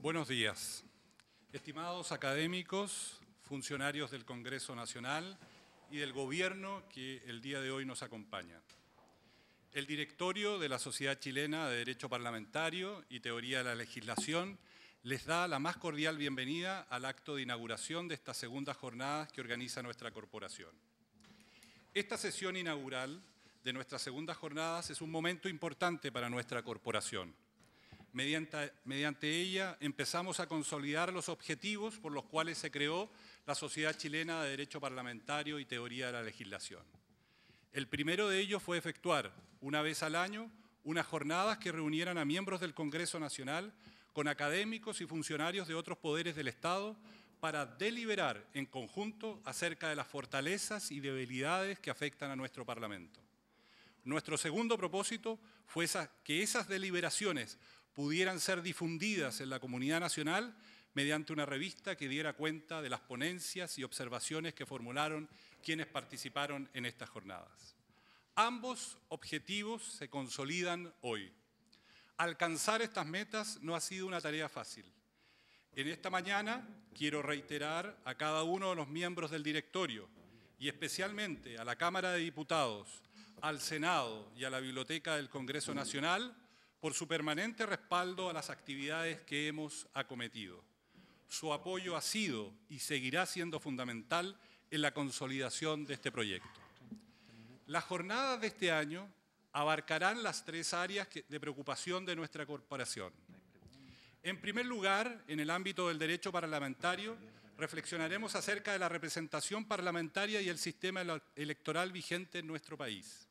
Buenos días. Estimados académicos, funcionarios del Congreso Nacional y del Gobierno que el día de hoy nos acompaña. El directorio de la Sociedad Chilena de Derecho Parlamentario y Teoría de la Legislación les da la más cordial bienvenida al acto de inauguración de esta segunda jornada que organiza nuestra corporación. Esta sesión inaugural de nuestras segundas jornadas es un momento importante para nuestra corporación Mediante, mediante ella empezamos a consolidar los objetivos por los cuales se creó la Sociedad Chilena de Derecho Parlamentario y Teoría de la Legislación. El primero de ellos fue efectuar, una vez al año, unas jornadas que reunieran a miembros del Congreso Nacional con académicos y funcionarios de otros poderes del Estado para deliberar en conjunto acerca de las fortalezas y debilidades que afectan a nuestro Parlamento. Nuestro segundo propósito fue que esas deliberaciones pudieran ser difundidas en la comunidad nacional mediante una revista que diera cuenta de las ponencias y observaciones que formularon quienes participaron en estas jornadas. Ambos objetivos se consolidan hoy. Alcanzar estas metas no ha sido una tarea fácil. En esta mañana quiero reiterar a cada uno de los miembros del directorio y especialmente a la Cámara de Diputados, al Senado y a la Biblioteca del Congreso Nacional por su permanente respaldo a las actividades que hemos acometido. Su apoyo ha sido y seguirá siendo fundamental en la consolidación de este proyecto. Las jornadas de este año abarcarán las tres áreas de preocupación de nuestra corporación. En primer lugar, en el ámbito del derecho parlamentario, reflexionaremos acerca de la representación parlamentaria y el sistema electoral vigente en nuestro país.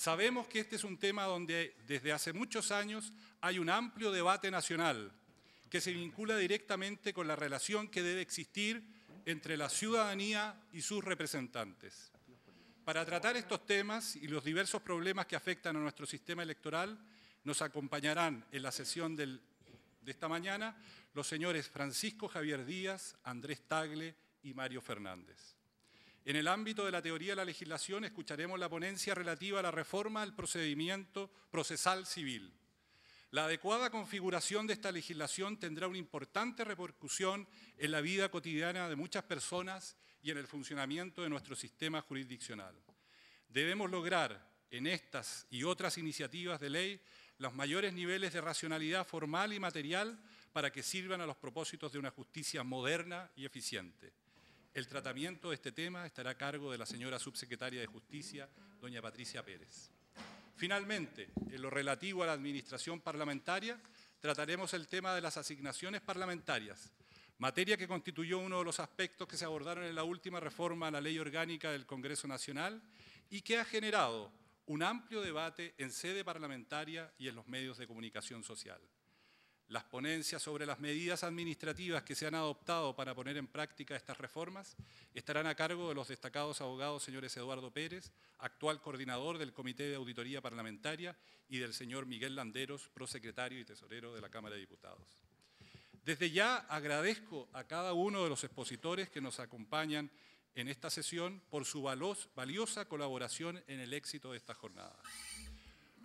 Sabemos que este es un tema donde desde hace muchos años hay un amplio debate nacional que se vincula directamente con la relación que debe existir entre la ciudadanía y sus representantes. Para tratar estos temas y los diversos problemas que afectan a nuestro sistema electoral, nos acompañarán en la sesión de esta mañana los señores Francisco Javier Díaz, Andrés Tagle y Mario Fernández. En el ámbito de la teoría de la legislación escucharemos la ponencia relativa a la reforma del procedimiento procesal civil. La adecuada configuración de esta legislación tendrá una importante repercusión en la vida cotidiana de muchas personas y en el funcionamiento de nuestro sistema jurisdiccional. Debemos lograr en estas y otras iniciativas de ley los mayores niveles de racionalidad formal y material para que sirvan a los propósitos de una justicia moderna y eficiente. El tratamiento de este tema estará a cargo de la señora subsecretaria de Justicia, doña Patricia Pérez. Finalmente, en lo relativo a la administración parlamentaria, trataremos el tema de las asignaciones parlamentarias, materia que constituyó uno de los aspectos que se abordaron en la última reforma a la Ley Orgánica del Congreso Nacional y que ha generado un amplio debate en sede parlamentaria y en los medios de comunicación social las ponencias sobre las medidas administrativas que se han adoptado para poner en práctica estas reformas estarán a cargo de los destacados abogados señores Eduardo Pérez, actual coordinador del Comité de Auditoría Parlamentaria, y del señor Miguel Landeros, prosecretario y tesorero de la Cámara de Diputados. Desde ya agradezco a cada uno de los expositores que nos acompañan en esta sesión por su valiosa colaboración en el éxito de esta jornada.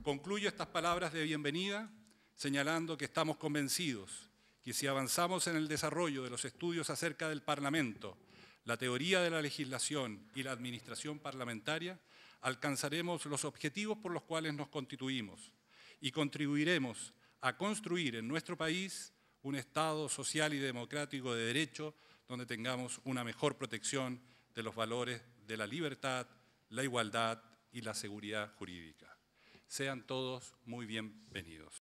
Concluyo estas palabras de bienvenida señalando que estamos convencidos que si avanzamos en el desarrollo de los estudios acerca del Parlamento, la teoría de la legislación y la administración parlamentaria, alcanzaremos los objetivos por los cuales nos constituimos y contribuiremos a construir en nuestro país un Estado social y democrático de derecho donde tengamos una mejor protección de los valores de la libertad, la igualdad y la seguridad jurídica. Sean todos muy bienvenidos.